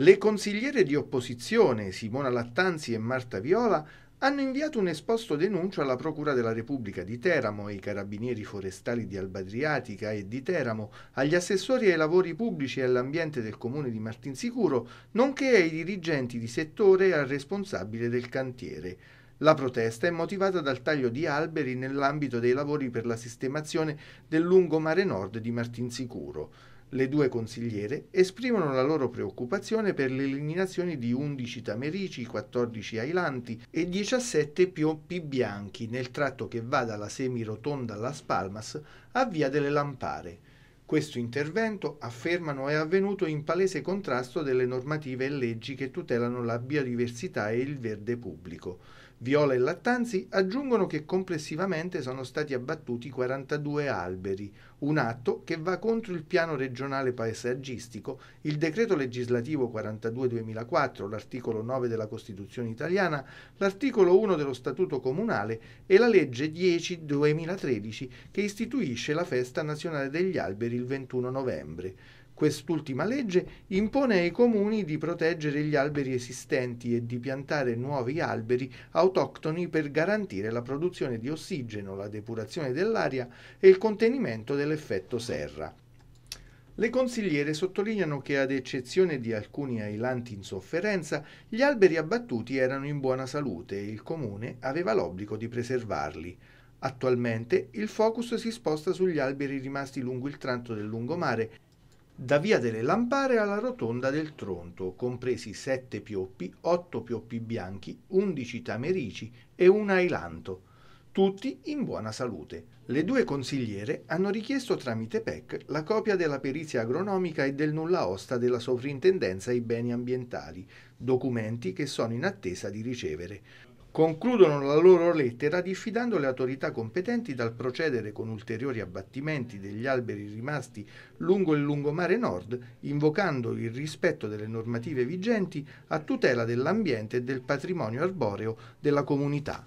Le consigliere di opposizione Simona Lattanzi e Marta Viola hanno inviato un esposto denuncio alla Procura della Repubblica di Teramo, ai carabinieri forestali di Albadriatica e di Teramo, agli assessori ai lavori pubblici e all'ambiente del comune di Martinsicuro, nonché ai dirigenti di settore e al responsabile del cantiere. La protesta è motivata dal taglio di alberi nell'ambito dei lavori per la sistemazione del lungomare nord di Martinsicuro. Le due consigliere esprimono la loro preoccupazione per l'eliminazione di 11 tamerici, 14 ailanti e 17 pioppi bianchi nel tratto che va dalla semirotonda Las Palmas a Via delle Lampare. Questo intervento, affermano, è avvenuto in palese contrasto delle normative e leggi che tutelano la biodiversità e il verde pubblico. Viola e Lattanzi aggiungono che complessivamente sono stati abbattuti 42 alberi, un atto che va contro il piano regionale paesaggistico, il decreto legislativo 42-2004, l'articolo 9 della Costituzione italiana, l'articolo 1 dello Statuto comunale e la legge 10-2013 che istituisce la festa nazionale degli alberi il 21 novembre. Quest'ultima legge impone ai comuni di proteggere gli alberi esistenti e di piantare nuovi alberi autoctoni per garantire la produzione di ossigeno, la depurazione dell'aria e il contenimento dell'effetto serra. Le consigliere sottolineano che, ad eccezione di alcuni ailanti in sofferenza, gli alberi abbattuti erano in buona salute e il comune aveva l'obbligo di preservarli. Attualmente il focus si sposta sugli alberi rimasti lungo il tranto del lungomare da via delle Lampare alla rotonda del Tronto, compresi sette pioppi, otto pioppi bianchi, undici tamerici e un ailanto, tutti in buona salute. Le due consigliere hanno richiesto tramite PEC la copia della perizia agronomica e del nulla osta della sovrintendenza ai beni ambientali, documenti che sono in attesa di ricevere concludono la loro lettera diffidando le autorità competenti dal procedere con ulteriori abbattimenti degli alberi rimasti lungo il lungomare nord, invocando il rispetto delle normative vigenti a tutela dell'ambiente e del patrimonio arboreo della comunità.